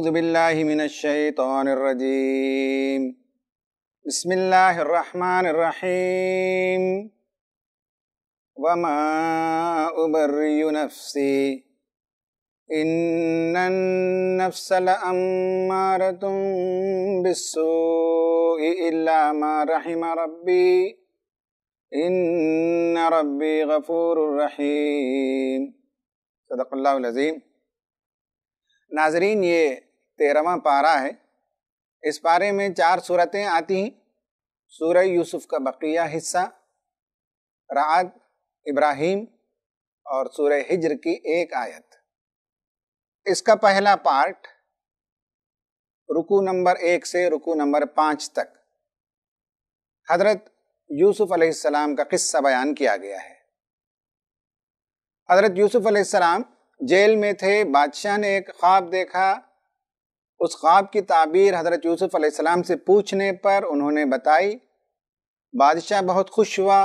أعوذ بالله من الشيطان الرجيم بسم الله الرحمن الرحيم وما أبري نفسي إن النفس لأمارة بالسوء إلا ما رحم ربي إن ربي غفور رحيم صدق الله العظيم ناظرین یہ तेरहवा पारा है इस पारे में चार सूरतें आती हैं सूर्य यूसुफ का बकिया हिस्सा रात इब्राहिम और सूर्य हिजर की एक आयत इसका पहला पार्ट रुकू नंबर एक से रुकू नंबर पाँच तक हजरत यूसुफ अलैहिस्सलाम का किस्सा बयान किया गया है हजरत यूसुफ अलैहिस्सलाम जेल में थे बादशाह ने एक ख्वाब देखा उस ख्वाब की ताबीर हज़रत यूसुफ़ अलैहिस्सलाम से पूछने पर उन्होंने बताई बादशाह बहुत खुश हुआ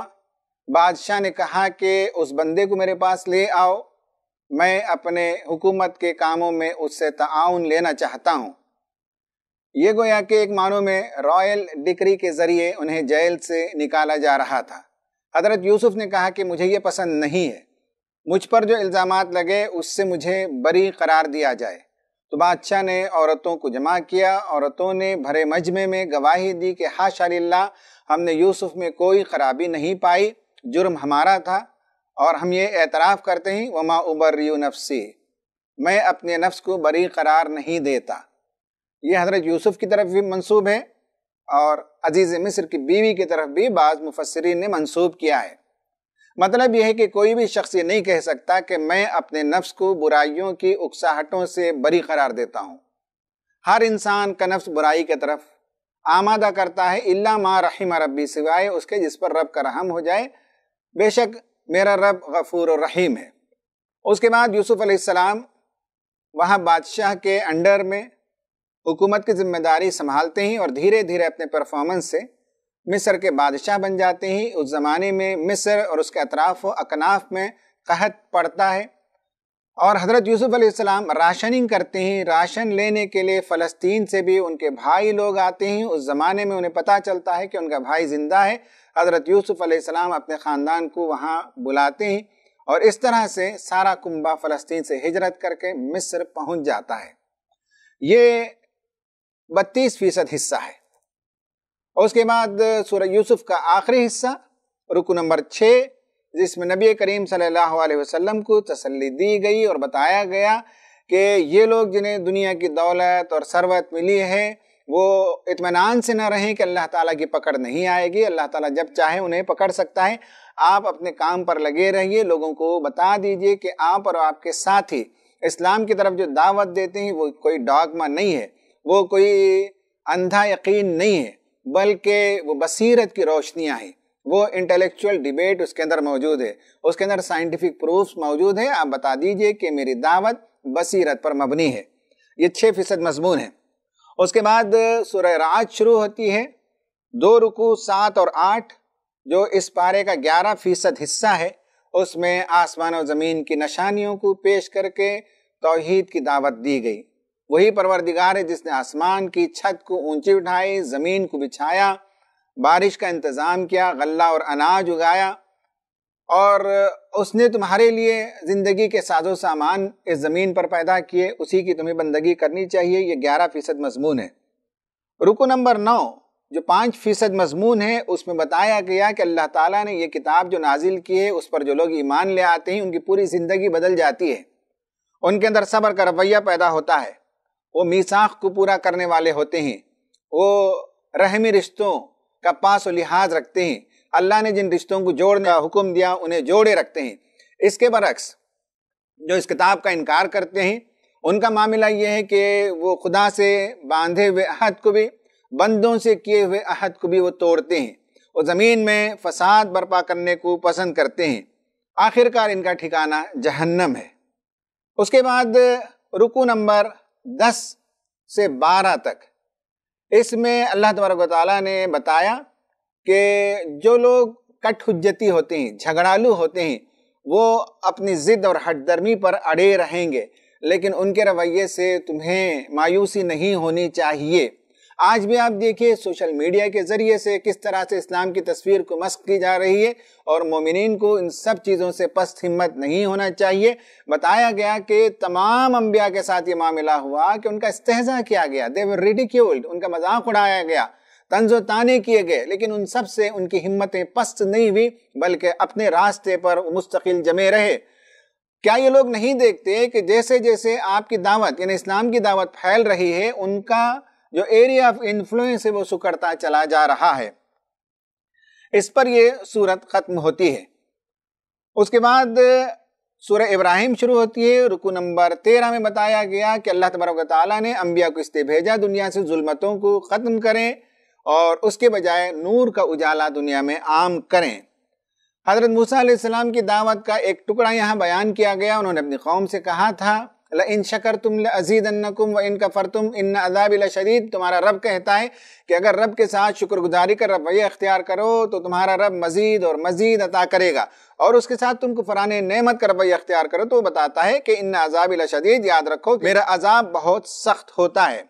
बादशाह ने कहा कि उस बंदे को मेरे पास ले आओ मैं अपने हुकूमत के कामों में उससे ताउन लेना चाहता हूँ ये गोया कि एक मानों में रॉयल डिक्री के ज़रिए उन्हें जेल से निकाला जा रहा था हज़रत यूसुफ़ ने कहा कि मुझे ये पसंद नहीं है मुझ पर जो इल्ज़ाम लगे उससे मुझे बरी करार दिया जाए तो बादशाह ने औरतों को जमा किया औरतों ने भरे मजमे में गवाही दी कि हा हाशा हमने यूसुफ में कोई खराबी नहीं पाई जुर्म हमारा था और हम ये एतराफ़ करते हैं वमा उबर यू नफसी मैं अपने नफ्स को बरी करार नहीं देता ये हज़रत यूसुफ़ की तरफ भी मंसूब है और अजीज़ मिस्र की बीवी की तरफ भी बाज़ मुफसरीन ने मंसूब किया है मतलब यह है कि कोई भी शख्स ये नहीं कह सकता कि मैं अपने नफ्स को बुराइयों की उकसाहटों से बरी करार देता हूँ हर इंसान का नफ्स बुराई की तरफ आमादा करता है इल्ला मा रहीम रबी सिवाय उसके जिस पर रब का रहम हो जाए बेशक मेरा रब गफूर रहीम है उसके बाद यूसुफ़ अलैहिस्सलाम वहाँ बादशाह के अंडर में हुकूमत की जिम्मेदारी संभालते हैं और धीरे धीरे अपने परफॉर्मेंस से मिस्र के बादशाह बन जाते हैं उस ज़माने में मिस्र और उसके अतराफ व अकनाफ में कहत पड़ता है और हज़रत यूसुफ़ अलैहिस्सलाम राशनिंग करते हैं राशन लेने के लिए फ़लस्तीन से भी उनके भाई लोग आते हैं उस ज़माने में उन्हें पता चलता है कि उनका भाई ज़िंदा है हज़रत यूसुफ़ अलैहिस्सलाम अपने ख़ानदान को वहाँ बुलाते हैं और इस तरह से सारा कुंबा फ़लस्तीन से हिजरत करके मिस्र पहुँच जाता है ये बत्तीस फ़ीसद हिस्सा है और उसके बाद सूरह यूसुफ का आखिरी हिस्सा रुकू नंबर छः जिसमें नबी करीम सल्लल्लाहु अलैहि वसल्लम को तसल्ली दी गई और बताया गया कि ये लोग जिन्हें दुनिया की दौलत और सरवत मिली है वो इतमान से न रहें कि अल्लाह ताला की पकड़ नहीं आएगी अल्लाह ताला जब चाहे उन्हें पकड़ सकता है आप अपने काम पर लगे रहिए लोगों को बता दीजिए कि आप और आपके साथी इस्लाम की तरफ जो दावत देते हैं वो कोई डॉगमा नहीं है वो कोई अंधा यकीन नहीं है बल्कि वो बसीरत की रोशनियाँ हैं वो इंटेलेक्चुअल डिबेट उसके अंदर मौजूद है उसके अंदर साइंटिफिक प्रूफ मौजूद है आप बता दीजिए कि मेरी दावत बसीरत पर मबनी है ये छः फीसद मजमून है उसके बाद सुरह राज शुरू होती है दो रुकू सात और आठ जो इस पारे का ग्यारह फीसद हिस्सा है उसमें आसमान और ज़मीन की निशानियों को पेश करके तोहद की दावत दी गई वही परवरदिगार है जिसने आसमान की छत को ऊंची उठाई ज़मीन को बिछाया बारिश का इंतज़ाम किया गल्ला और अनाज उगाया और उसने तुम्हारे लिए ज़िंदगी के साजो सामान इस ज़मीन पर पैदा किए उसी की तुम्हें बंदगी करनी चाहिए यह ग्यारह फ़ीसद मजमून है रुको नंबर नौ जो पाँच फ़ीसद मजमून है उसमें बताया गया कि अल्लाह ताला ने यह किताब जो नाजिल की है उस पर जो लोग ईमान ले आते हैं उनकी पूरी ज़िंदगी बदल जाती है उनके अंदर सब्र का रवैया पैदा होता है वो मीसाख को पूरा करने वाले होते हैं वो रहमी रिश्तों का पास लिहाज रखते हैं अल्लाह ने जिन रिश्तों को जोड़ने का हुक्म दिया उन्हें जोड़े रखते हैं इसके बरक्स जो इस किताब का इनकार करते हैं उनका मामला ये है कि वो खुदा से बांधे हुए अहद को भी बंदों से किए हुए अहद को भी वो तोड़ते हैं वो ज़मीन में फसाद बर्पा करने को पसंद करते हैं आखिरकार इनका ठिकाना जहन्नम है उसके बाद रुकू नंबर दस से बारह तक इसमें अल्लाह तबारक ताली ने बताया कि जो लोग कट हुजती होते हैं झगड़ालू होते हैं वो अपनी ज़िद और हटदर्मी पर अड़े रहेंगे लेकिन उनके रवैये से तुम्हें मायूसी नहीं होनी चाहिए आज भी आप देखिए सोशल मीडिया के ज़रिए से किस तरह से इस्लाम की तस्वीर को मस्क की जा रही है और मोमिन को इन सब चीज़ों से पस्त हिम्मत नहीं होना चाहिए बताया गया कि तमाम अम्बिया के साथ ये मामला हुआ कि उनका इस्तेजा किया गया देवर रेडिक्यूल्ड उनका मजाक उड़ाया गया तंजो ताने किए गए लेकिन उन सब से उनकी हिम्मतें पस्त नहीं हुई बल्कि अपने रास्ते पर मुस्तकिल जमे रहे क्या ये लोग नहीं देखते कि जैसे जैसे आपकी दावत यानी इस्लाम की दावत फैल रही है उनका जो एरिया ऑफ इन्फ्लुएंस है वो सुकड़ता चला जा रहा है इस पर ये सूरत ख़त्म होती है उसके बाद सूर्य इब्राहिम शुरू होती है रुकू नंबर तेरह में बताया गया कि अल्लाह तबरक ताली ने अम्बिया को इसलिए भेजा दुनिया से जुल्मतों को ख़त्म करें और उसके बजाय नूर का उजाला दुनिया में आम करें हज़रत मूसा की दावत का एक टुकड़ा यहाँ बयान किया गया उन्होंने अपनी कौम से कहा था इन शकर तुम अजीद अन्नकुम व इन कफर तुम इन अदाब शदीद तुम्हारा रब कहता है कि अगर रब के साथ शुक्रगुजारी का रवैया अख्तियार करो तो तुम्हारा रब मजीद और मजीद अता करेगा और उसके साथ तुम कुफरान नेमत का रवैया अख्तियार करो तो बताता है कि इन अजाब शदीद याद रखो मेरा अजाब बहुत सख्त होता है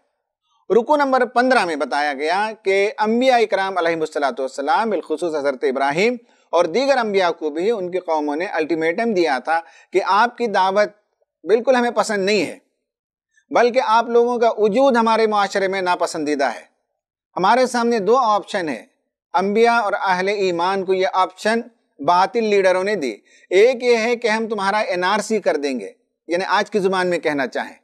रुको नंबर पंद्रह में बताया गया कि अम्बिया इकराम अलहमसलाम बिलखसूस हज़रत इब्राहिम और दीगर अम्बिया को भी उनकी कौमों ने अल्टीमेटम दिया था कि आपकी दावत बिल्कुल हमें पसंद नहीं है बल्कि आप लोगों का वजूद हमारे माशरे में नापसंदीदा है हमारे सामने दो ऑप्शन है अम्बिया और अहले ईमान को ये ऑप्शन बातिल लीडरों ने दी एक ये है कि हम तुम्हारा एनआरसी कर देंगे यानी आज की ज़ुबान में कहना चाहें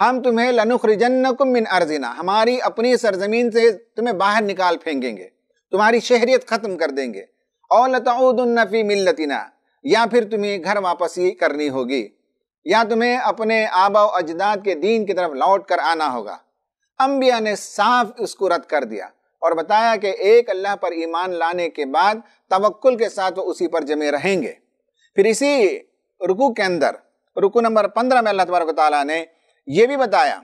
हम तुम्हें लनुखरजन्नकुम मिन अर्जिना हमारी अपनी सरजमीन से तुम्हें बाहर निकाल फेंकेंगे तुम्हारी शहरियत ख़त्म कर देंगे और लताउदन्नफ़ी मिलतिना या फिर तुम्हें घर वापसी करनी होगी या तुम्हें अपने आबा अजदाद के दीन की तरफ लौट कर आना होगा अम्बिया ने साफ इसको रद्द कर दिया और बताया कि एक अल्लाह पर ईमान लाने के बाद तवक्ल के साथ वो उसी पर जमे रहेंगे फिर इसी रुकू के अंदर रुकू नंबर पंद्रह में अल्लाह तबारक ने यह भी बताया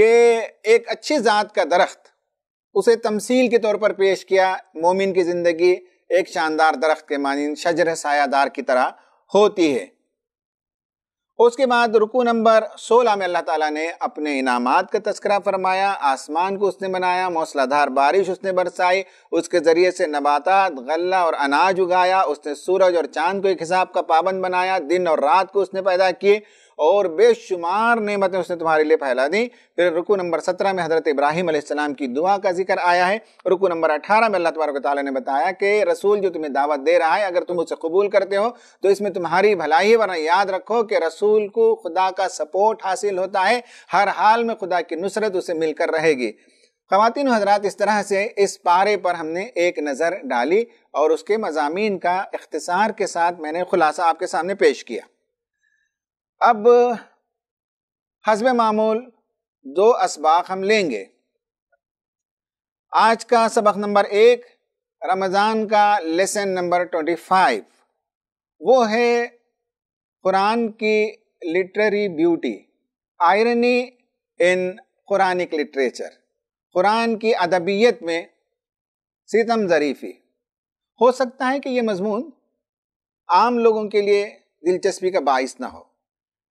कि एक अच्छी ज़ात का दरख्त उसे तमसील के तौर पर पेश किया मोमिन की ज़िंदगी एक शानदार दरख्त के मानन शजर सायादार की तरह होती है उसके बाद रुकू नंबर 16 में अल्लाह ताला ने अपने इनामात का तस्करा फरमाया आसमान को उसने बनाया मौसलाधार बारिश उसने बरसाई उसके ज़रिए से नबाता गल्ला और अनाज उगाया उसने सूरज और चांद को एक हिसाब का पाबंद बनाया दिन और रात को उसने पैदा किए और बेशुमार नेमतें उसने तुम्हारे लिए फैला दी फिर रुकू नंबर सत्रह में हज़रत इब्राहिम की दुआ का जिक्र आया है रुकू नंबर अठारह में अल्लाह तबारक ने बताया कि रसूल जो तुम्हें दावत दे रहा है अगर तुम उसे कबूल करते हो तो इसमें तुम्हारी भलाई है वरना याद रखो कि रसूल को खुदा का सपोर्ट हासिल होता है हर हाल में खुदा की नुसरत उसे मिलकर रहेगी खातिन हजरात इस तरह से इस पारे पर हमने एक नज़र डाली और उसके मजामी का अख्तसार के साथ मैंने खुलासा आपके सामने पेश किया अब हसब मामूल दो इसबाक हम लेंगे आज का सबक नंबर एक रमज़ान का लेसन नंबर ट्वेंटी फाइव वो है कुरान की literary beauty irony in Quranic literature कुरान की अदबियत में सीतम ज़रीफ़ी हो सकता है कि ये मजमून आम लोगों के लिए दिलचस्पी का बायस ना हो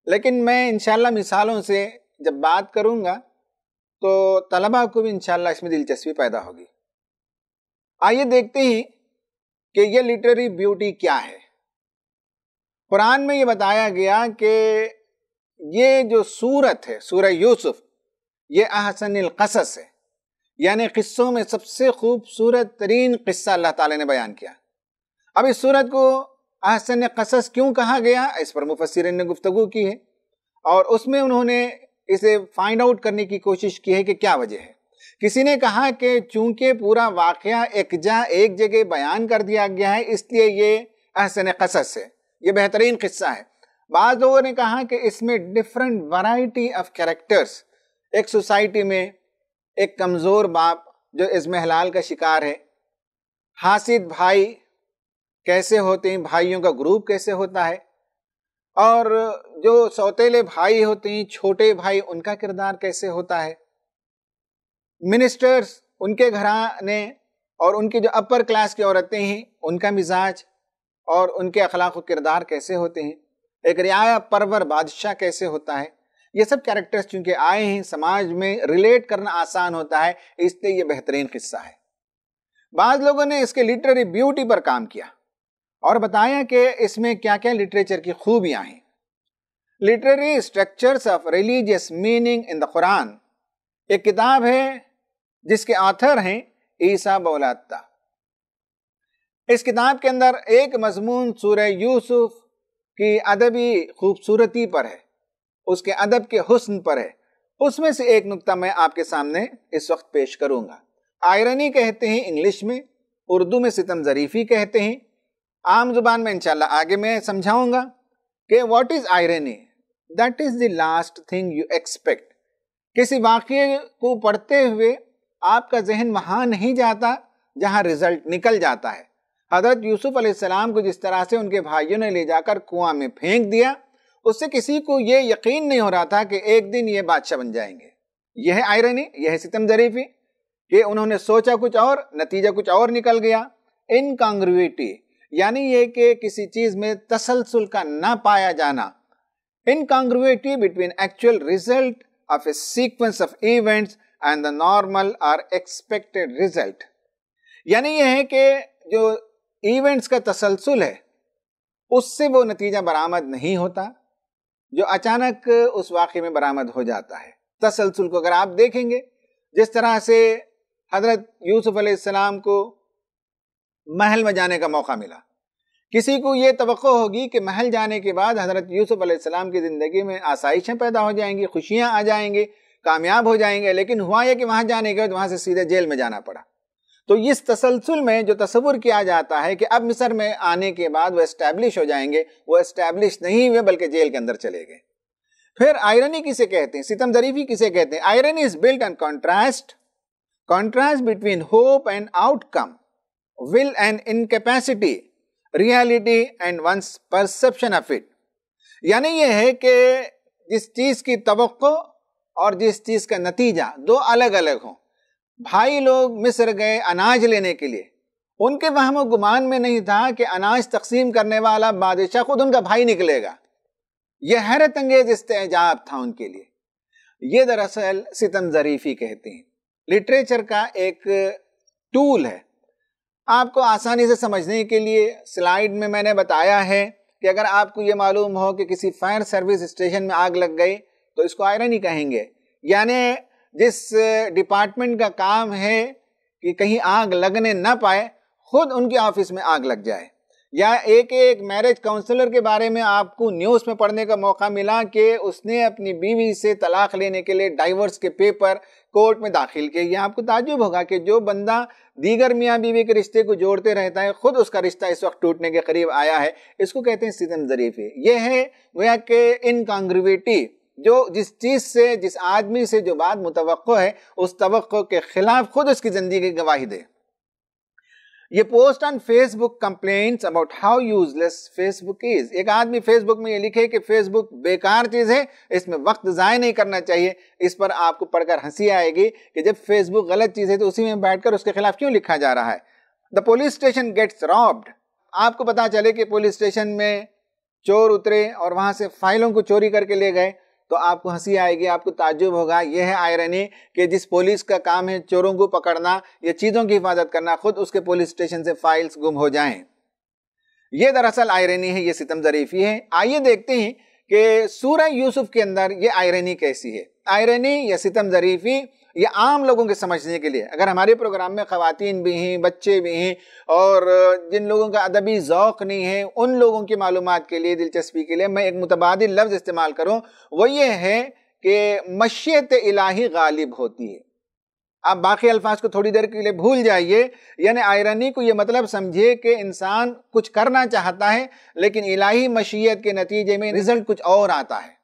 लेकिन मैं इन मिसालों से जब बात करूँगा तो तलबा को भी इन इसमें दिलचस्पी पैदा होगी आइए देखते हैं कि यह लिटरेरी ब्यूटी क्या है कुरान में ये बताया गया कि ये जो सूरत है सूरह यूसुफ ये अहसन कसस है यानी किस्सों में सबसे खूबसूरत तरीन किस्सा अल्लाह ताला ने बयान किया अब इस सूरत को आसन कसस क्यों कहा गया इस पर मुफसरन ने गुफ्तु की है और उसमें उन्होंने इसे फाइंड आउट करने की कोशिश की है कि क्या वजह है किसी ने कहा कि चूंकि पूरा वाक़ एक जा एक जगह बयान कर दिया गया है इसलिए ये अहसन कसस है ये बेहतरीन किस्सा है बाज़ लोगों ने कहा कि इसमें डिफरेंट वैरायटी ऑफ कैरेक्टर्स एक सोसाइटी में एक कमज़ोर बाप जो इसमें हलाल का शिकार है हासिद भाई कैसे होते हैं भाइयों का ग्रुप कैसे होता है और जो सौतेले भाई होते हैं छोटे भाई उनका किरदार कैसे होता है मिनिस्टर्स उनके घराने और उनकी जो अपर क्लास की औरतें हैं उनका मिजाज और उनके अखलाक किरदार कैसे होते हैं एक रियाया परवर बादशाह कैसे होता है ये सब कैरेक्टर्स चूंकि आए हैं समाज में रिलेट करना आसान होता है इसलिए ये बेहतरीन किस्सा है बाद लोगों ने इसके लिटरेरी ब्यूटी पर काम किया और बताया कि इसमें क्या क्या लिटरेचर की खूबियाँ हैं literary structures of religious meaning in the Quran एक किताब है जिसके ऑथर हैं ईसा बौलाता इस किताब के अंदर एक मजमून सूर्य यूसुफ की अदबी खूबसूरती पर है उसके अदब के हुस्न पर है उसमें से एक नुकता मैं आपके सामने इस वक्त पेश करूंगा आयरनी कहते हैं इंग्लिश में उर्दू में सितम ज़रीफ़ी कहते हैं आम जुबान में इंशाल्लाह आगे मैं समझाऊंगा कि what is irony that is the last thing you expect किसी वाक्य को पढ़ते हुए आपका जहन वहाँ नहीं जाता जहाँ रिजल्ट निकल जाता है हजरत यूसुफ अलैहिस्सलाम को जिस तरह से उनके भाइयों ने ले जाकर कुआं में फेंक दिया उससे किसी को ये यकीन नहीं हो रहा था कि एक दिन ये बादशाह बन जाएंगे यह आयरनी यह सितम जरीफी कि उन्होंने सोचा कुछ और नतीजा कुछ और निकल गया इनकॉन्ग्रुएटी यानी ये कि किसी चीज में तसलसल का ना पाया जाना incongruity between actual result of a sequence of events and the normal or expected result यानी यह है कि जो इवेंट्स का तसलसल है उससे वो नतीजा बरामद नहीं होता जो अचानक उस वाक़े में बरामद हो जाता है तसलसल को अगर आप देखेंगे जिस तरह से हजरत यूसुफ अलैहिस्सलाम को महल में जाने का मौका मिला किसी को ये तो होगी कि महल जाने के बाद हज़रत यूसुफ अलैहिस्सलाम की ज़िंदगी में आसाइशें पैदा हो जाएंगी खुशियाँ आ जाएंगी कामयाब हो जाएंगे लेकिन हुआ यह कि वहाँ जाने के बाद वहाँ से सीधे जेल में जाना पड़ा तो इस तसलसल में जो तस्वुर किया जाता है कि अब मिसर में आने के बाद वो इस्टेब्लिश हो जाएंगे वो इस्टेब्लिश नहीं हुए बल्कि जेल के अंदर चले गए फिर आयरनी किसे कहते हैं सितम जरीफी किसे कहते हैं irony is built on contrast contrast between hope and outcome will and incapacity reality and one's perception of it यानी यह है कि जिस चीज़ की तो और जिस चीज़ का नतीजा दो अलग अलग हों भाई लोग मिस्र गए अनाज लेने के लिए उनके वहम गुमान में नहीं था कि अनाज तकसीम करने वाला बादशाह खुद उनका भाई निकलेगा यह हैरत अंगेज इस्तेजाब था उनके लिए ये दरअसल सितम ज़रीफ़ी कहते हैं लिटरेचर का एक टूल है आपको आसानी से समझने के लिए स्लाइड में मैंने बताया है कि अगर आपको ये मालूम हो कि किसी फायर सर्विस स्टेशन में आग लग गई तो इसको आयरन ही कहेंगे यानी जिस डिपार्टमेंट का काम है कि कहीं आग लगने ना पाए खुद उनके ऑफिस में आग लग जाए या एक एक मैरिज काउंसलर के बारे में आपको न्यूज़ में पढ़ने का मौका मिला कि उसने अपनी बीवी से तलाक लेने के लिए डाइवर्स के पेपर कोर्ट में दाखिल किए यह आपको ताजुब होगा कि जो बंदा दीगर मियाँ बीवी के रिश्ते को जोड़ते रहता है ख़ुद उसका रिश्ता इस वक्त टूटने के करीब आया है इसको कहते हैं सीजन जरीफी यह है वह के इनकॉन्ग्रविटी जो जिस चीज़ से जिस आदमी से जो बात मुतव है उस तो के ख़िलाफ़ खुद उसकी ज़िंदगी गवाही दे ये post on Facebook complain about how useless Facebook is एक आदमी फेसबुक में ये लिखे कि फेसबुक बेकार चीज है इसमें वक्त जाय नहीं करना चाहिए इस पर आपको पढ़कर हंसी आएगी कि जब फेसबुक गलत चीज है तो उसी में बैठकर उसके खिलाफ क्यों लिखा जा रहा है the police station gets robbed आपको पता चले कि पुलिस स्टेशन में चोर उतरे और वहां से फाइलों को चोरी करके ले गए तो आपको हंसी आएगी आपको ताजुब होगा यह है आयरनी कि जिस पुलिस का काम है चोरों को पकड़ना या चीज़ों की हिफाजत करना खुद उसके पुलिस स्टेशन से फाइल्स गुम हो जाएं यह दरअसल आयरनी है यह सितम जरीफी है आइए देखते हैं कि सूर्य यूसुफ के अंदर ये आयरनी कैसी है आयरनी या सितम जरीफी ये आम लोगों के समझने के लिए अगर हमारे प्रोग्राम में ख़वान भी हैं बच्चे भी हैं और जिन लोगों का अदबी ओक़ नहीं है उन लोगों की मालूम के लिए दिलचस्पी के लिए मैं एक मुतबाद लफ्ज़ इस्तेमाल करूँ वो ये है कि मशीत इलाही गालिब होती है आप बाकी अल्फाज को थोड़ी देर के लिए भूल जाइए यानी आयरनी को ये मतलब समझिए कि इंसान कुछ करना चाहता है लेकिन इलाही मशीत के नतीजे में रिजल्ट कुछ और आता है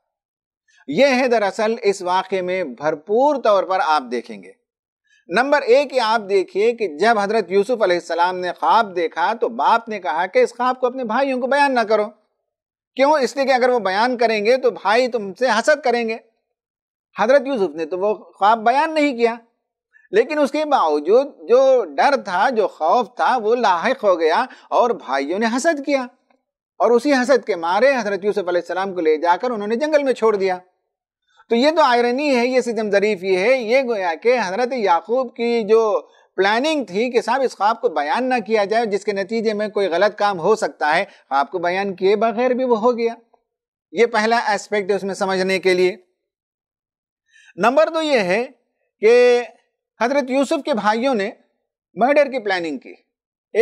यह है दरअसल इस वाक्य में भरपूर तौर पर आप देखेंगे नंबर एक ये आप देखिए कि जब हजरत यूसुफ अलैहिस्सलाम ने ख्वाब देखा तो बाप ने कहा कि इस ख्वाब को अपने भाइयों को बयान ना करो क्यों इसलिए कि अगर वो बयान करेंगे तो भाई तुमसे हसद करेंगे हजरत यूसुफ ने तो वो ख्वाब बयान नहीं किया लेकिन उसके बावजूद जो डर था जो खौफ था वो लाक हो गया और भाइयों ने हसद किया और उसी हसद के मारे हजरत यूसुफ अलैहिस्सलाम को ले जाकर उन्होंने जंगल में छोड़ दिया तो ये तो आयरनी है ये सितम ज़रीफ ये है ये गोया कि हज़रत याकूब की जो प्लानिंग थी कि साहब इस ख्वाब को बयान ना किया जाए जिसके नतीजे में कोई गलत काम हो सकता है ख्वाब को बयान किए बगैर भी वो हो गया ये पहला एस्पेक्ट है उसमें समझने के लिए नंबर दो ये है कि हजरत यूसुफ के भाइयों ने मर्डर की प्लानिंग की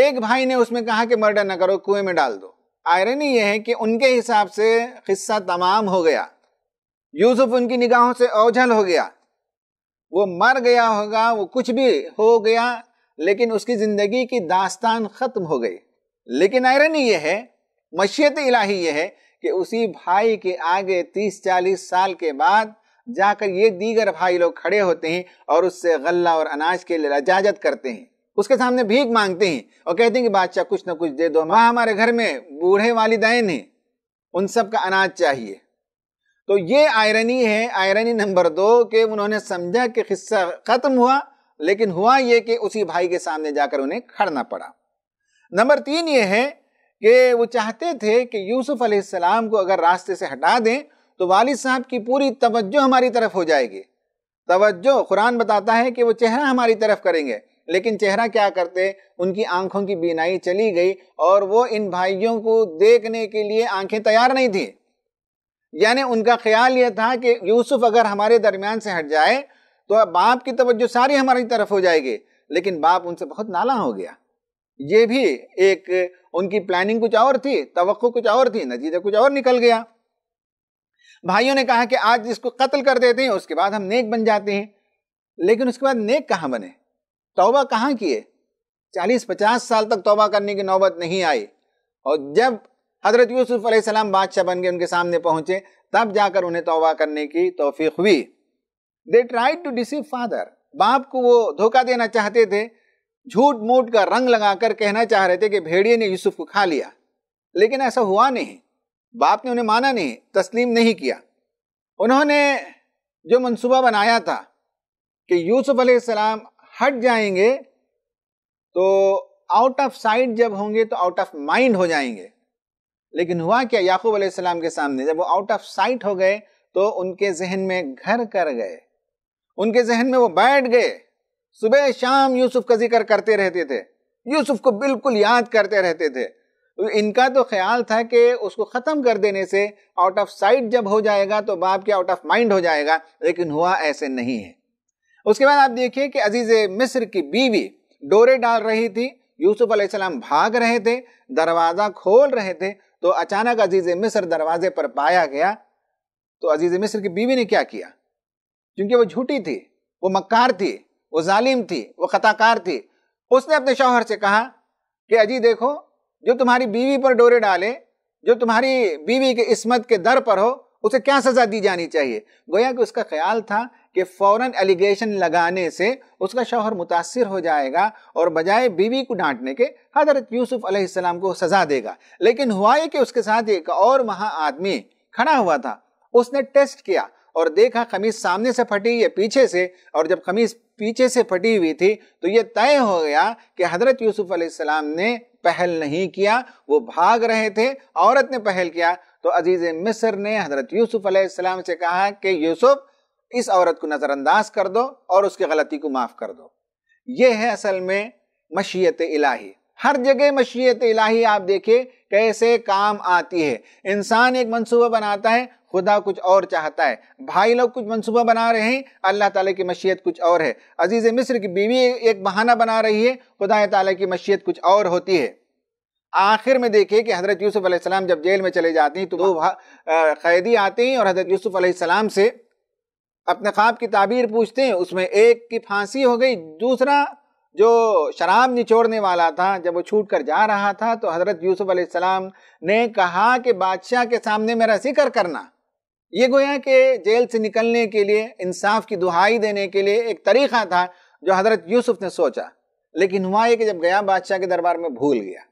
एक भाई ने उसमें कहा कि मर्डर ना करो कुएं में डाल दो आयरनी यह है कि उनके हिसाब से किस्सा तमाम हो गया यूसुफ उनकी निगाहों से ओझल हो गया वो मर गया होगा वो कुछ भी हो गया लेकिन उसकी ज़िंदगी की दास्तान ख़त्म हो गई लेकिन आयरनी यह है मशीत इलाही यह है कि उसी भाई के आगे तीस चालीस साल के बाद जाकर ये दीगर भाई लोग खड़े होते हैं और उससे गल्ला और अनाज के लिए इजाजत करते हैं उसके सामने भीख मांगते हैं और कहते हैं कि बादशाह कुछ ना कुछ दे दो माँ हमारे घर में बूढ़े वालिदैन हैं उन सब का अनाज चाहिए तो ये आयरनी है आयरनी नंबर दो कि उन्होंने समझा कि किस्सा ख़त्म हुआ लेकिन हुआ ये कि उसी भाई के सामने जाकर उन्हें खड़ना पड़ा नंबर तीन ये है कि वो चाहते थे कि यूसुफ अलैहिस्सलाम को अगर रास्ते से हटा दें तो वालिद साहब की पूरी तवज्जो हमारी तरफ हो जाएगी तवज्जो कुरान बताता है कि वो चेहरा हमारी तरफ करेंगे लेकिन चेहरा क्या करते उनकी आंखों की बीनाई चली गई और वो इन भाइयों को देखने के लिए आंखें तैयार नहीं थी यानी उनका ख्याल यह था कि यूसुफ अगर हमारे दरमियान से हट जाए तो बाप की तवज्जो सारी हमारी तरफ हो जाएगी लेकिन बाप उनसे बहुत नाला हो गया ये भी एक उनकी प्लानिंग कुछ और थी तो कुछ और थी नतीजा कुछ और निकल गया भाइयों ने कहा कि आज इसको कत्ल कर देते हैं उसके बाद हम नेक बन जाते हैं लेकिन उसके बाद नेक कहाँ बने तौबा कहाँ किए चालीस पचास साल तक तौबा करने की नौबत नहीं आई और जब हज़रत यूसुफ अलैहिस्सलाम बादशाह बन गए उनके सामने पहुंचे तब जाकर उन्हें तोबा करने की तोफीक हुई they try to deceive father बाप को वो धोखा देना चाहते थे झूठ मूठ का रंग लगाकर कहना चाह रहे थे कि भेड़िए ने यूसुफ को खा लिया लेकिन ऐसा हुआ नहीं बाप ने उन्हें माना नहीं तस्लीम नहीं किया उन्होंने जो मंसूबा बनाया था कि यूसुफ अलैहिस्सलाम हट जाएंगे तो आउट ऑफ साइट जब होंगे तो आउट ऑफ माइंड हो जाएंगे लेकिन हुआ क्या याकूब अलैहिस्सलाम के सामने जब वो आउट ऑफ साइट हो गए तो उनके जहन में घर कर गए उनके जहन में वो बैठ गए सुबह शाम यूसुफ का जिक्र करते रहते थे यूसुफ को बिल्कुल याद करते रहते थे इनका तो ख्याल था कि उसको ख़त्म कर देने से आउट ऑफ साइट जब हो जाएगा तो बाप के आउट ऑफ माइंड हो जाएगा लेकिन हुआ ऐसे नहीं है उसके बाद आप देखिए कि अजीज़ मिस्र की बीवी डोरे डाल रही थी यूसुफ अलैहिस्सलाम भाग रहे थे दरवाज़ा खोल रहे थे तो अचानक अजीज मिस्र दरवाजे पर पाया गया तो अजीज मिस्र की बीवी ने क्या किया क्योंकि वो झूठी थी वो मक्कार थी वो जालिम थी वो खताकार थी उसने अपने शौहर से कहा कि अजी देखो जो तुम्हारी बीवी पर डोरे डाले जो तुम्हारी बीवी के इसमत के दर पर हो उसे क्या सजा दी जानी चाहिए गोया कि उसका ख्याल था कि फौरन एलिगेशन लगाने से उसका शौहर मुतासर हो जाएगा और बजाय बीवी को डांटने के हजरत यूसुफ अलैहिस्सलाम को सज़ा देगा लेकिन हुआ ये कि उसके साथ एक और वहाँ आदमी खड़ा हुआ था उसने टेस्ट किया और देखा खमीज सामने से फटी या पीछे से और जब खमीज पीछे से फटी हुई थी तो ये तय हो गया कि हजरत यूसुफ अलैहिस्सलाम ने पहल नहीं किया वो भाग रहे थे औरत ने पहल किया तो अजीज़ मिस्र ने हजरत यूसुफ अलैहिस्सलाम से कहा कि यूसुफ इस औरत को नज़रअंदाज कर दो और उसकी गलती को माफ़ कर दो ये है असल में मशीत इलाही हर जगह मशीत इलाही आप देखिए कैसे काम आती है इंसान एक मंसूबा बनाता है खुदा कुछ और चाहता है भाई लोग कुछ मंसूबा बना रहे हैं अल्लाह ताला की मशीयत कुछ और है अजीज़ मिस्र की बीवी एक बहाना बना रही है खुदा ताला की मशीयत कुछ और होती है आखिर में देखिए कि हज़रत यूसुफ़ जब जेल में चले जाते हैं तो वो कैदी आते हैं और हज़रत यूसुफ़ से अपने ख्वाब की ताबीर पूछते हैं उसमें एक की फांसी हो गई दूसरा जो शराब निचोड़ने वाला था जब वो छूट कर जा रहा था तो हज़रत यूसुफ अलैहिस्सलाम ने कहा कि बादशाह के सामने मेरा जिक्र करना ये गोया कि जेल से निकलने के लिए इंसाफ की दुहाई देने के लिए एक तरीक़ा था जो हज़रत यूसुफ ने सोचा लेकिन हुआ ये कि जब गया बादशाह के दरबार में भूल गया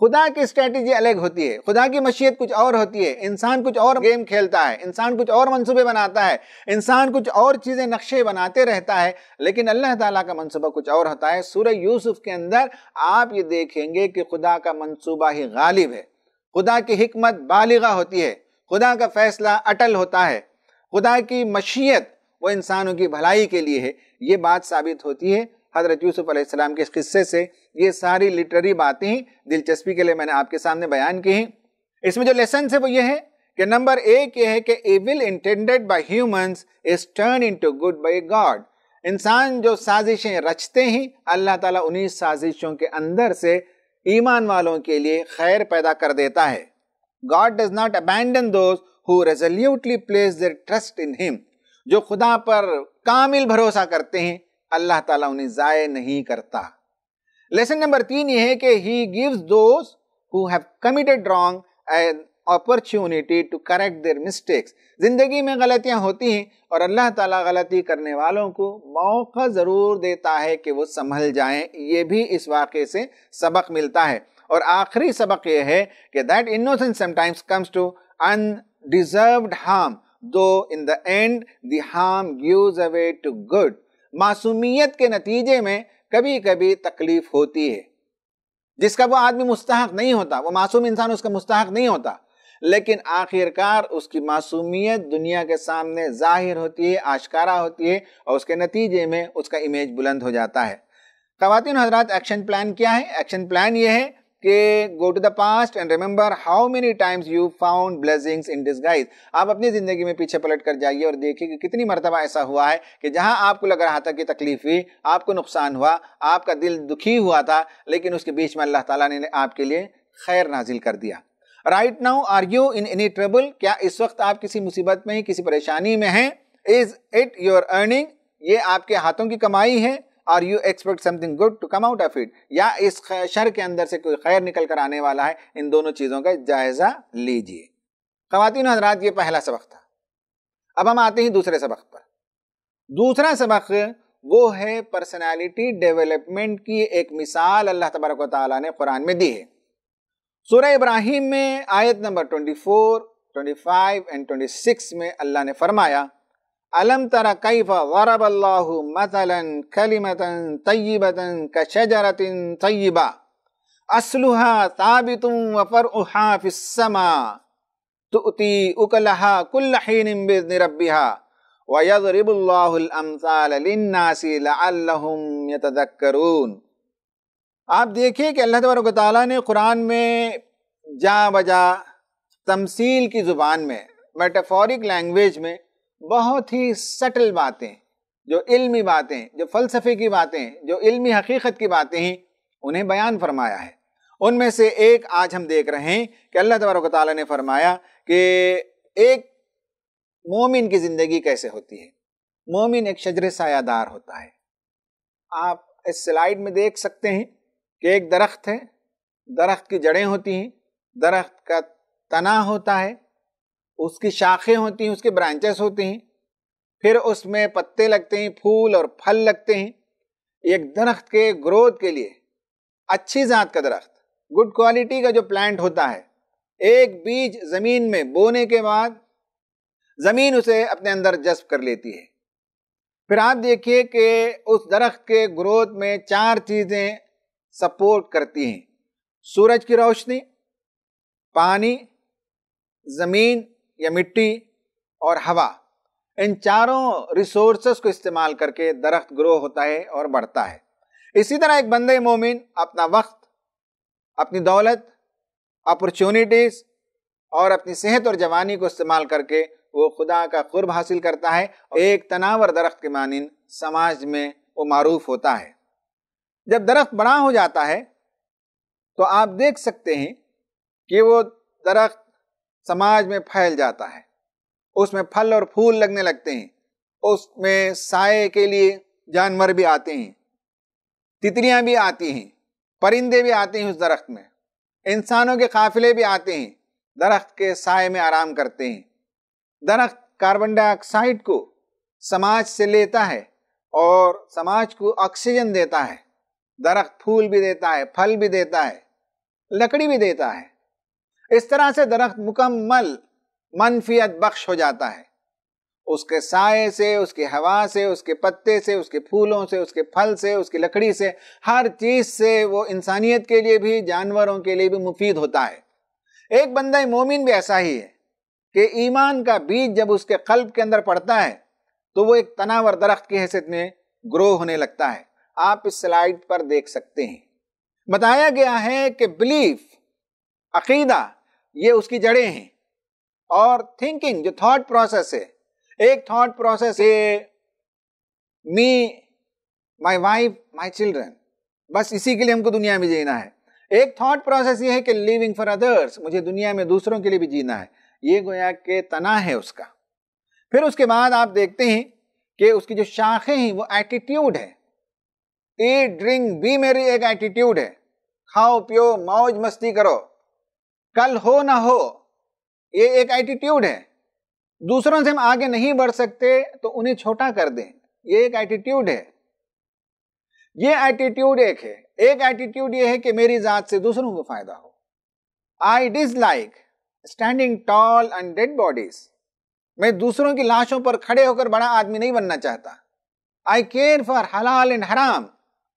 खुदा की स्ट्रेटेजी अलग होती है खुदा की मशीयत कुछ और होती है इंसान कुछ और गेम खेलता है इंसान कुछ और मंसूबे बनाता है इंसान कुछ और चीज़ें नक्शे बनाते रहता है लेकिन अल्लाह ताला का मंसूबा कुछ और होता है सूर्य यूसुफ के अंदर आप ये देखेंगे कि खुदा का मंसूबा ही गालिब है खुदा की हमत बालिगा होती है खुदा का फैसला अटल होता है खुदा की मशीयत वो इंसानों की भलाई के लिए है ये बात साबित होती है हज़रत यूसुफ़ अलैहिस्सलाम के इस किस्से से ये सारी लिटरेरी बातें दिलचस्पी के लिए मैंने आपके सामने बयान की हैं इसमें जो लेसन है वो ये है कि नंबर एक ये है कि evil intended by humans is turn in good by God इंसान जो साजिशें रचते हैं अल्लाह ताला उन्हीं साजिशों के अंदर से ईमान वालों के लिए खैर पैदा कर देता है God does not abandon those who resolutely place their trust in him जो खुदा पर कामिल भरोसा करते हैं अल्लाह ताला उन्हें ज़ाय नहीं करता लेसन नंबर तीन ये है कि he gives those who have committed wrong an opportunity to correct their mistakes ज़िंदगी में गलतियाँ होती हैं और अल्लाह ताला गलती करने वालों को मौका ज़रूर देता है कि वो संभल जाएं ये भी इस वाक़े से सबक मिलता है और आखिरी सबक ये है कि that innocence sometimes comes to undeserved harm though in the end the harm gives away to good मासूमियत के नतीजे में कभी कभी तकलीफ होती है जिसका वो आदमी मुस्तक नहीं होता वो मासूम इंसान उसका मुस्तक नहीं होता लेकिन आखिरकार उसकी मासूमियत दुनिया के सामने जाहिर होती है आशकारा होती है और उसके नतीजे में उसका इमेज बुलंद हो जाता है खातिन हजरात एक्शन प्लान क्या है एक्शन प्लान ये है के go to the past and remember how many times you found blessings in guise आप अपनी ज़िंदगी में पीछे पलट कर जाइए और देखिए कि कितनी मरतबा ऐसा हुआ है कि जहां आपको लग रहा था कि तकलीफ हुई आपको नुकसान हुआ आपका दिल दुखी हुआ था लेकिन उसके बीच में अल्लाह ताला ने आपके लिए खैर नाजिल कर दिया right now are you in any trouble क्या इस वक्त आप किसी मुसीबत में किसी परेशानी में हैं इज़ इट योर अर्निंग ये आपके हाथों की कमाई है और you expect something good to come out of it या इस शर के अंदर से कोई खैर निकल कर आने वाला है इन दोनों चीज़ों का जायज़ा लीजिए खातिन हजरात ये पहला सबक था अब हम आते हैं दूसरे सबक पर दूसरा सबक वो है पर्सनैलिटी डेवलपमेंट की एक मिसाल अल्लाह तबरक ने कुरान में दी है सूर्य इब्राहिम में आयत नंबर ट्वेंटी फाइव एंड सिक्स में अल्लाह ने फरमाया अलम तर कैफ अल्लाहु मतलन कलिमतन तय्यबतन कशजरतिन तय्यबा असलुहा ताबितुम वफर उहा फिस्समा तुती उकलहा कुल हीनिम बिइzni रब्बिहा व अल्लाहु अल अमसाल लिन्नासी लअल्लहुम यतदक्करून आप देखिए कि अल्लाह तबारक तआला ने कुरान में जा बजा तमसील की ज़ुबान में मेटाफोरिक लैंग्वेज में बहुत ही सटल बातें जो इल्मी बातें जो फ़लसफ़े की बातें जो इल्मी हकीकत की बातें हैं उन्हें बयान फरमाया है उनमें से एक आज हम देख रहे हैं कि अल्लाह तबारक ताली ने फरमाया कि एक मोमिन की ज़िंदगी कैसे होती है मोमिन एक शजर सायादार होता है आप इस स्लाइड में देख सकते हैं कि एक दरख्त है दरख्त की जड़ें होती हैं दरख्त का तना होता है उसकी शाखें होती हैं उसके ब्रांचेस होते हैं फिर उसमें पत्ते लगते हैं फूल और फल लगते हैं एक दरख्त के ग्रोथ के लिए अच्छी जात का दरख्त गुड क्वालिटी का जो प्लांट होता है एक बीज ज़मीन में बोने के बाद ज़मीन उसे अपने अंदर जस्ब कर लेती है फिर आप देखिए कि उस दरख्त के ग्रोथ में चार चीज़ें सपोर्ट करती हैं सूरज की रोशनी पानी ज़मीन या मिट्टी और हवा इन चारों रिसोर्सेस को इस्तेमाल करके दरख्त ग्रो होता है और बढ़ता है इसी तरह एक बंदे मोमिन अपना वक्त अपनी दौलत अपॉर्चुनिटीज़ और अपनी सेहत और जवानी को इस्तेमाल करके वो खुदा का कुर्ब हासिल करता है एक तनावर दरख्त के मानन समाज में वो मरूफ होता है जब दरख्त बड़ा हो जाता है तो आप देख सकते हैं कि वो दरख्त समाज में फैल जाता है उसमें फल और फूल लगने लगते हैं उसमें साय के लिए जानवर भी आते हैं तितलियां भी आती हैं परिंदे भी आते हैं उस दरख्त में इंसानों के काफिले भी आते हैं दरख्त के साय में आराम करते हैं दरख्त कार्बन डाइऑक्साइड को समाज से लेता है और समाज को ऑक्सीजन देता है दरख्त फूल भी देता है फल भी देता है लकड़ी भी देता है इस तरह से दरख्त मुकम्मल मनफियत बख्श हो जाता है उसके साय से उसकी हवा से उसके पत्ते से उसके फूलों से उसके फल से उसकी लकड़ी से हर चीज़ से वो इंसानियत के लिए भी जानवरों के लिए भी मुफीद होता है एक बंदा मोमिन भी ऐसा ही है कि ईमान का बीज जब उसके कल्ब के अंदर पड़ता है तो वो एक तनावर दरख्त की हैसियत में ग्रो होने लगता है आप इस स्लाइड पर देख सकते हैं बताया गया है कि बिलीफ अकीदा ये उसकी जड़ें हैं और थिंकिंग जो थॉट प्रोसेस है एक थॉट प्रोसेस है मी माई वाइफ माई चिल्ड्रन बस इसी के लिए हमको दुनिया में जीना है एक थॉट प्रोसेस ये है कि लिविंग फॉर अदर्स मुझे दुनिया में दूसरों के लिए भी जीना है ये गोया के तना है उसका फिर उसके बाद आप देखते हैं कि उसकी जो शाखें हैं वो एटीट्यूड है ई ड्रिंक बी मेरी एक एटीट्यूड है खाओ पियो मौज मस्ती करो कल हो ना हो ये एक एटीट्यूड है दूसरों से हम आगे नहीं बढ़ सकते तो उन्हें छोटा कर दें ये एक एटीट्यूड है ये एटीट्यूड एक है एक एटीट्यूड ये है कि मेरी जात से दूसरों को फायदा हो I dislike standing tall and dead bodies मैं दूसरों की लाशों पर खड़े होकर बड़ा आदमी नहीं बनना चाहता आई केयर फॉर हलाल एंड हराम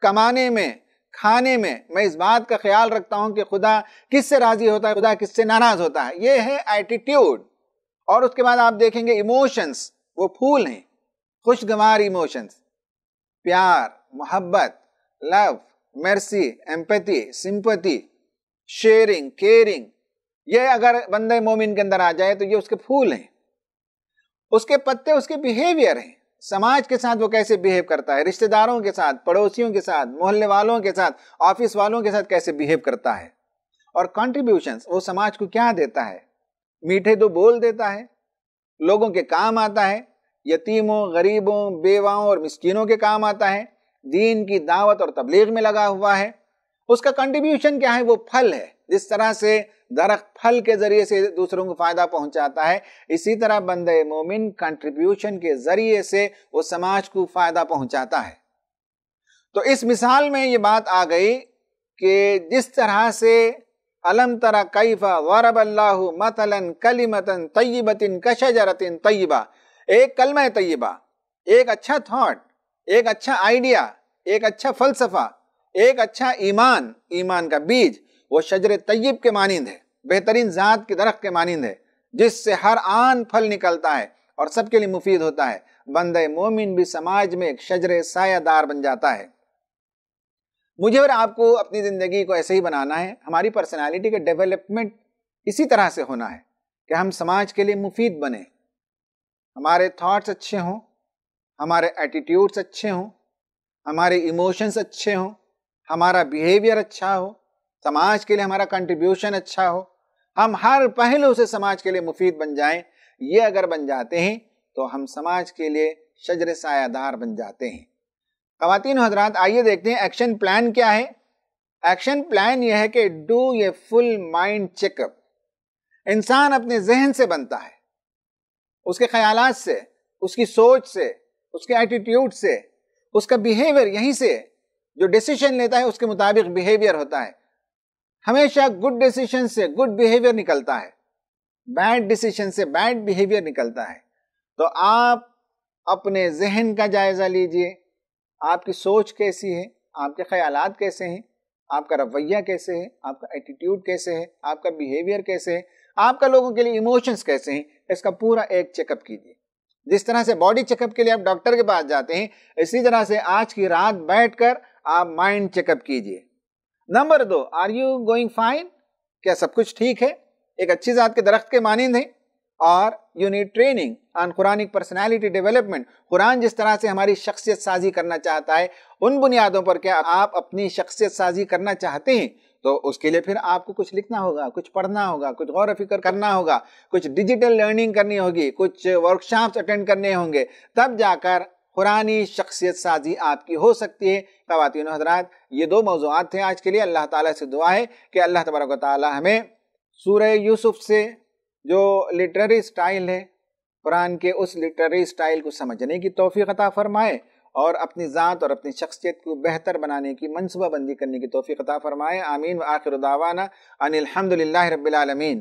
कमाने में खाने में मैं इस बात का ख्याल रखता हूं कि खुदा किससे राजी होता है खुदा किससे नाराज होता है ये है एटीट्यूड और उसके बाद आप देखेंगे इमोशंस वो फूल हैं खुशगवार इमोशंस प्यार मोहब्बत love mercy empathy sympathy sharing caring ये अगर बंदे मोमिन के अंदर आ जाए तो ये उसके फूल हैं उसके पत्ते उसके बिहेवियर हैं समाज के साथ वो कैसे बिहेव करता है रिश्तेदारों के साथ पड़ोसियों के साथ मोहल्ले वालों के साथ ऑफिस वालों के साथ कैसे बिहेव करता है और कॉन्ट्रीब्यूशन वो समाज को क्या देता है मीठे तो बोल देता है लोगों के काम आता है यतीमों गरीबों बेवाओं और मिस्किनों के काम आता है दीन की दावत और तबलीग में लगा हुआ है उसका कंट्रीब्यूशन क्या है वो फल है जिस तरह से दरख फल के जरिए से दूसरों को फायदा पहुंचाता है इसी तरह बंद मोमिन कंट्रीब्यूशन के जरिए से वो समाज को फायदा पहुंचाता है तो इस मिसाल में ये बात आ गई कि जिस तरह से अलम तरा कैफा वरब अल्लाह मतलन मतन तयबिन कशरतिन तयबा एक कलम तयबा एक अच्छा थॉट एक अच्छा आइडिया एक अच्छा फलसफा एक अच्छा ईमान ईमान का बीज वो शजर तय्यब के मानंद है बेहतरीन ज़ात के दरख्त के मानंद है जिससे हर आन फल निकलता है और सबके लिए मुफीद होता है बंद मोमिन भी समाज में एक शजर सायादार बन जाता है मुझे और आपको अपनी ज़िंदगी को ऐसे ही बनाना है हमारी पर्सनालिटी का डेवलपमेंट इसी तरह से होना है कि हम समाज के लिए मुफीद बने हमारे थॉट्स अच्छे हों हमारे एटीट्यूड्स अच्छे हों हमारे इमोशंस अच्छे हों हमारा बिहेवियर अच्छा हो समाज के लिए हमारा कंट्रीब्यूशन अच्छा हो हम हर पहलू से समाज के लिए मुफीद बन जाएं ये अगर बन जाते हैं तो हम समाज के लिए शजर सायादार बन जाते हैं खातिन हजरात आइए देखते हैं एक्शन प्लान क्या है एक्शन प्लान यह है कि डू ये फुल माइंड चेकअप इंसान अपने जहन से बनता है उसके ख्याल से उसकी सोच से उसके एटीट्यूड से उसका बिहेवियर यहीं से जो डिसीजन लेता है उसके मुताबिक बिहेवियर होता है हमेशा गुड डिसीजन से गुड बिहेवियर निकलता है बैड डिसीजन से बैड बिहेवियर निकलता है तो आप अपने जहन का जायज़ा लीजिए आपकी सोच कैसी है आपके ख्याल कैसे हैं आपका रवैया कैसे है आपका एटीट्यूड कैसे है आपका बिहेवियर कैसे है आपका लोगों के लिए इमोशंस कैसे हैं इसका पूरा एक चेकअप कीजिए जिस तरह से बॉडी चेकअप के लिए आप डॉक्टर के पास जाते हैं इसी तरह से आज की रात बैठकर आप माइंड चेकअप कीजिए नंबर दो आर यू गोइंग फाइन क्या सब कुछ ठीक है एक अच्छी जात के दरख्त के मानंद हैं और you need training on Quranic personality development कुरान जिस तरह से हमारी शख्सियत साजी करना चाहता है उन बुनियादों पर क्या आप अपनी शख्सियत साजी करना चाहते हैं तो उसके लिए फिर आपको कुछ लिखना होगा कुछ पढ़ना होगा कुछ गौर फिक्र करना होगा कुछ डिजिटल लर्निंग करनी होगी कुछ वर्कशॉप्स अटेंड करने होंगे तब जाकर कुरानी शख्सियत साजी आपकी हो सकती है खातिन हजरात ये दो मौजूद थे आज के लिए अल्लाह ताला से दुआ है कि अल्लाह तबरक ताली हमें सूर्य यूसुफ से जो लिटरेरी स्टाइल है कुरान के उस लिटरेरी स्टाइल को समझने की तोफ़ी अता फ़रमाए और अपनी ज़ात और अपनी शख्सियत को बेहतर बनाने की मनसूबाबंदी करने की तोफ़ी अता फ़रमाए आमीन व आखिर दावाना अनिलहमदिल्ला रबालमीन